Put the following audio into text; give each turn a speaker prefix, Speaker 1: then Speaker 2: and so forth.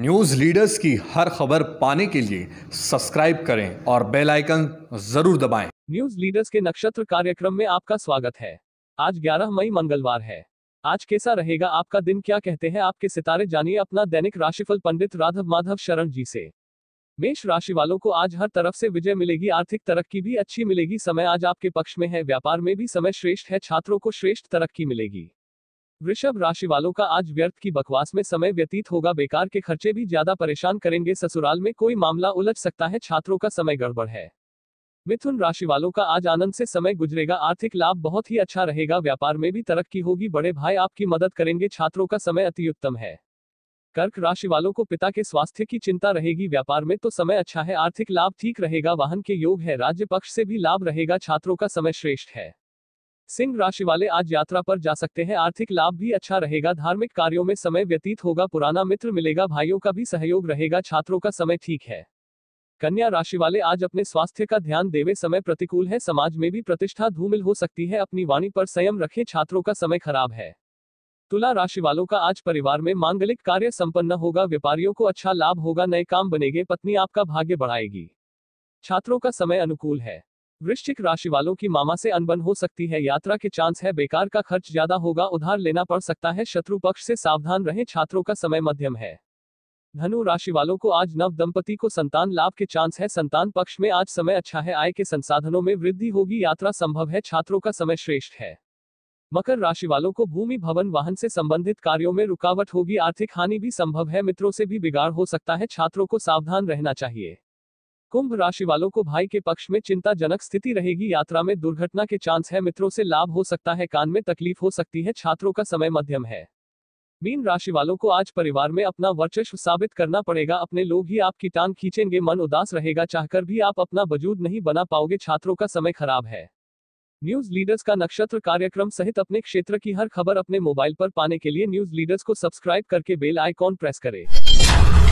Speaker 1: News leaders की हर खबर पाने के लिए सब्सक्राइब करें और बेल आइकन जरूर दबाएं। न्यूज़ लीडर्स के नक्षत्र कार्यक्रम में आपका स्वागत है आज 11 मई मंगलवार है आज कैसा रहेगा आपका दिन क्या कहते हैं आपके सितारे जानिए अपना दैनिक राशिफल पंडित राधव माधव शरण जी से मेष राशि वालों को आज हर तरफ से विजय मिलेगी आर्थिक तरक्की भी अच्छी मिलेगी समय आज आपके पक्ष में है व्यापार में भी समय श्रेष्ठ है छात्रों को श्रेष्ठ तरक्की मिलेगी वृषभ राशि वालों का आज व्यर्थ की बकवास में समय व्यतीत होगा बेकार के खर्चे भी ज्यादा परेशान करेंगे ससुराल में कोई मामला उलझ सकता है छात्रों का समय गड़बड़ है मिथुन राशि वालों का आज आनंद से समय गुजरेगा आर्थिक लाभ बहुत ही अच्छा रहेगा व्यापार में भी तरक्की होगी बड़े भाई आपकी मदद करेंगे छात्रों का समय अति उत्तम है कर्क राशि वालों को पिता के स्वास्थ्य की चिंता रहेगी व्यापार में तो समय अच्छा है आर्थिक लाभ ठीक रहेगा वाहन के योग है राज्य पक्ष से भी लाभ रहेगा छात्रों का समय श्रेष्ठ है सिंह राशि वाले आज यात्रा पर जा सकते हैं आर्थिक लाभ भी अच्छा रहेगा धार्मिक कार्यों में समय व्यतीत होगा पुराना मित्र मिलेगा भाइयों का भी सहयोग रहेगा छात्रों का समय ठीक है कन्या राशि वाले आज अपने स्वास्थ्य का ध्यान देवे समय प्रतिकूल है समाज में भी प्रतिष्ठा धूमिल हो सकती है अपनी वाणी पर संयम रखे छात्रों का समय खराब है तुला राशि वालों का आज परिवार में मांगलिक कार्य संपन्न होगा व्यापारियों को अच्छा लाभ होगा नए काम बनेगे पत्नी आपका भाग्य बढ़ाएगी छात्रों का समय अनुकूल है वृश्चिक राशि वालों की मामा से अनबन हो सकती है यात्रा के चांस है बेकार का खर्च ज्यादा होगा उधार लेना पड़ सकता है शत्रु पक्ष से सावधान रहें छात्रों का समय मध्यम है धनु राशि वालों को आज नव दंपति को संतान लाभ के चांस है संतान पक्ष में आज समय अच्छा है आय के संसाधनों में वृद्धि होगी यात्रा संभव है छात्रों का समय श्रेष्ठ है मकर राशि वालों को भूमि भवन वाहन से संबंधित कार्यों में रुकावट होगी आर्थिक हानि भी संभव है मित्रों से भी बिगाड़ हो सकता है छात्रों को सावधान रहना चाहिए कुंभ राशि वालों को भाई के पक्ष में चिंताजनक स्थिति रहेगी यात्रा में दुर्घटना के चांस है मित्रों से लाभ हो सकता है कान में तकलीफ हो सकती है छात्रों का समय मध्यम है मीन राशि वालों को आज परिवार में अपना वर्चस्व साबित करना पड़ेगा अपने लोग ही आपकी टांग खींचेंगे मन उदास रहेगा चाहकर भी आप अपना वजूद नहीं बना पाओगे छात्रों का समय खराब है न्यूज लीडर्स का नक्षत्र कार्यक्रम सहित अपने क्षेत्र की हर खबर अपने मोबाइल पर पाने के लिए न्यूज लीडर्स को सब्सक्राइब करके बेल आइकॉन प्रेस करें